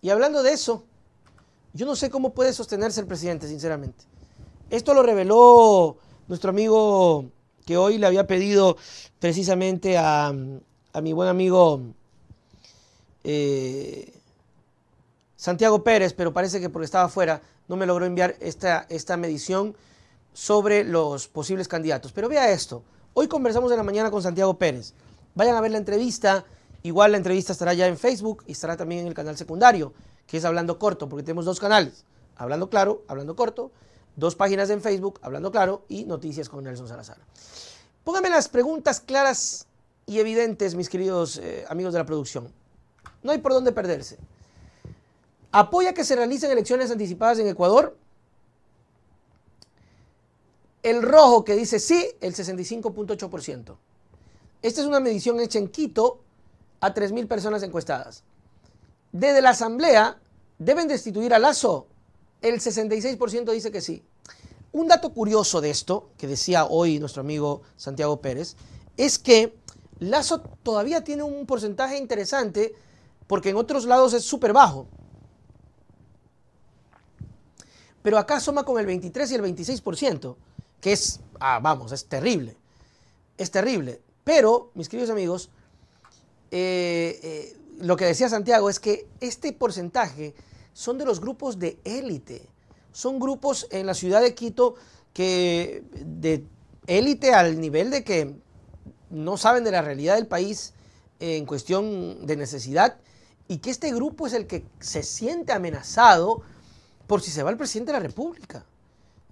Y hablando de eso, yo no sé cómo puede sostenerse el presidente, sinceramente. Esto lo reveló nuestro amigo que hoy le había pedido precisamente a, a mi buen amigo eh, Santiago Pérez, pero parece que porque estaba afuera no me logró enviar esta, esta medición sobre los posibles candidatos. Pero vea esto, hoy conversamos en la mañana con Santiago Pérez. Vayan a ver la entrevista Igual la entrevista estará ya en Facebook y estará también en el canal secundario, que es Hablando Corto, porque tenemos dos canales, Hablando Claro, Hablando Corto, dos páginas en Facebook, Hablando Claro y Noticias con Nelson Salazar. Pónganme las preguntas claras y evidentes, mis queridos eh, amigos de la producción. No hay por dónde perderse. ¿Apoya que se realicen elecciones anticipadas en Ecuador? El rojo que dice sí, el 65.8%. Esta es una medición hecha en Quito a 3.000 personas encuestadas. Desde la Asamblea, ¿deben destituir a Lazo? El 66% dice que sí. Un dato curioso de esto, que decía hoy nuestro amigo Santiago Pérez, es que Lazo todavía tiene un porcentaje interesante porque en otros lados es súper bajo. Pero acá suma con el 23 y el 26%, que es, ah, vamos, es terrible. Es terrible. Pero, mis queridos amigos, eh, eh, lo que decía Santiago es que este porcentaje son de los grupos de élite. Son grupos en la ciudad de Quito que de élite al nivel de que no saben de la realidad del país en cuestión de necesidad y que este grupo es el que se siente amenazado por si se va el presidente de la República.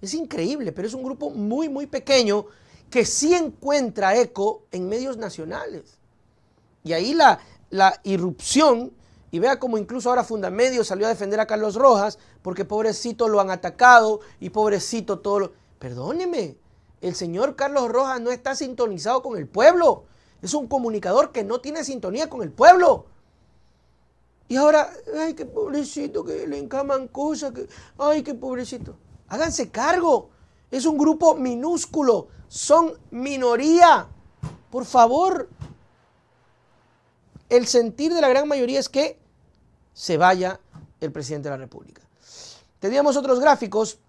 Es increíble, pero es un grupo muy, muy pequeño que sí encuentra eco en medios nacionales. Y ahí la, la irrupción, y vea cómo incluso ahora Fundamedio salió a defender a Carlos Rojas, porque pobrecito lo han atacado y pobrecito todo lo... Perdóneme, el señor Carlos Rojas no está sintonizado con el pueblo. Es un comunicador que no tiene sintonía con el pueblo. Y ahora, ay, qué pobrecito, que le encaman cosas, ay, qué pobrecito. Háganse cargo. Es un grupo minúsculo. Son minoría. Por favor, el sentir de la gran mayoría es que se vaya el presidente de la República. Teníamos otros gráficos.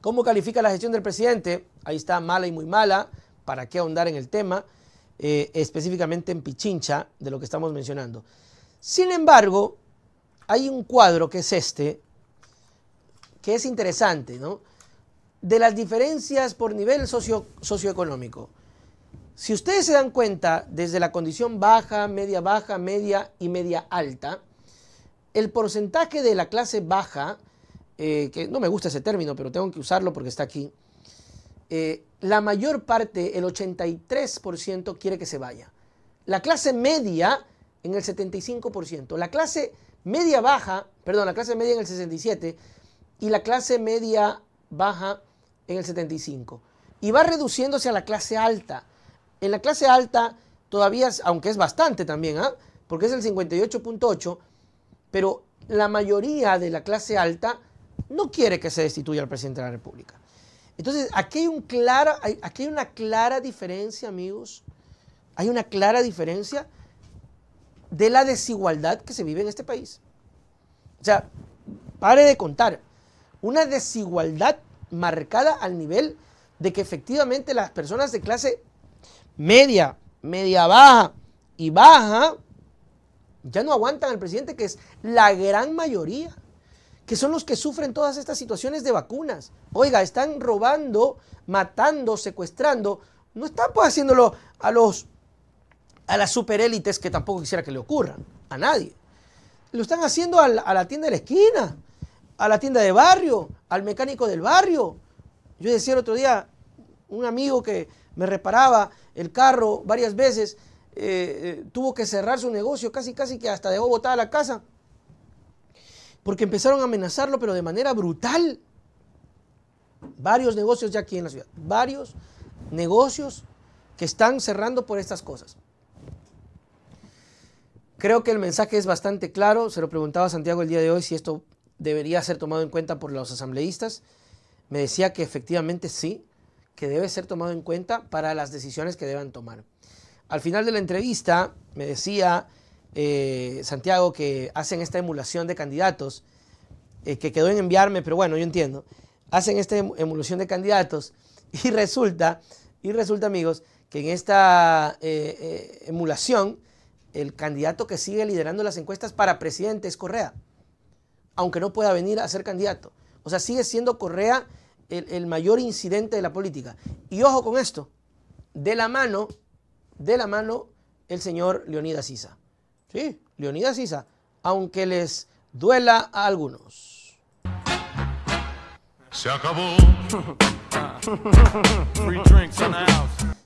¿Cómo califica la gestión del presidente? Ahí está mala y muy mala. ¿Para qué ahondar en el tema? Eh, específicamente en Pichincha, de lo que estamos mencionando. Sin embargo, hay un cuadro que es este, que es interesante, ¿no? De las diferencias por nivel socioeconómico. Si ustedes se dan cuenta, desde la condición baja, media baja, media y media alta, el porcentaje de la clase baja, eh, que no me gusta ese término, pero tengo que usarlo porque está aquí, eh, la mayor parte, el 83%, quiere que se vaya. La clase media en el 75%, la clase media baja, perdón, la clase media en el 67% y la clase media baja en el 75%. Y va reduciéndose a la clase alta. En la clase alta todavía, aunque es bastante también, ¿ah? porque es el 58.8, pero la mayoría de la clase alta no quiere que se destituya al presidente de la República. Entonces, aquí hay, aquí hay una clara diferencia, amigos, hay una clara diferencia de la desigualdad que se vive en este país. O sea, pare de contar, una desigualdad marcada al nivel de que efectivamente las personas de clase media, media baja y baja, ya no aguantan al presidente, que es la gran mayoría, que son los que sufren todas estas situaciones de vacunas. Oiga, están robando, matando, secuestrando. No están pues haciéndolo a los a las superélites que tampoco quisiera que le ocurran, a nadie. Lo están haciendo a la tienda de la esquina, a la tienda de barrio, al mecánico del barrio. Yo decía el otro día, un amigo que me reparaba el carro varias veces, eh, eh, tuvo que cerrar su negocio, casi casi que hasta dejó botada la casa, porque empezaron a amenazarlo, pero de manera brutal. Varios negocios ya aquí en la ciudad, varios negocios que están cerrando por estas cosas. Creo que el mensaje es bastante claro, se lo preguntaba a Santiago el día de hoy si esto debería ser tomado en cuenta por los asambleístas. Me decía que efectivamente sí, que debe ser tomado en cuenta para las decisiones que deban tomar. Al final de la entrevista me decía eh, Santiago que hacen esta emulación de candidatos, eh, que quedó en enviarme, pero bueno, yo entiendo, hacen esta em-, emulación de candidatos y resulta, y resulta amigos, que en esta eh, emulación el candidato que sigue liderando las encuestas para presidente es Correa, aunque no pueda venir a ser candidato. O sea, sigue siendo Correa el, mayor incidente de la política. Y ojo con esto, de la mano, de la mano, el señor Leonidas Sisa. Sí, Leonidas Sisa, aunque les duela a algunos. Se acabó.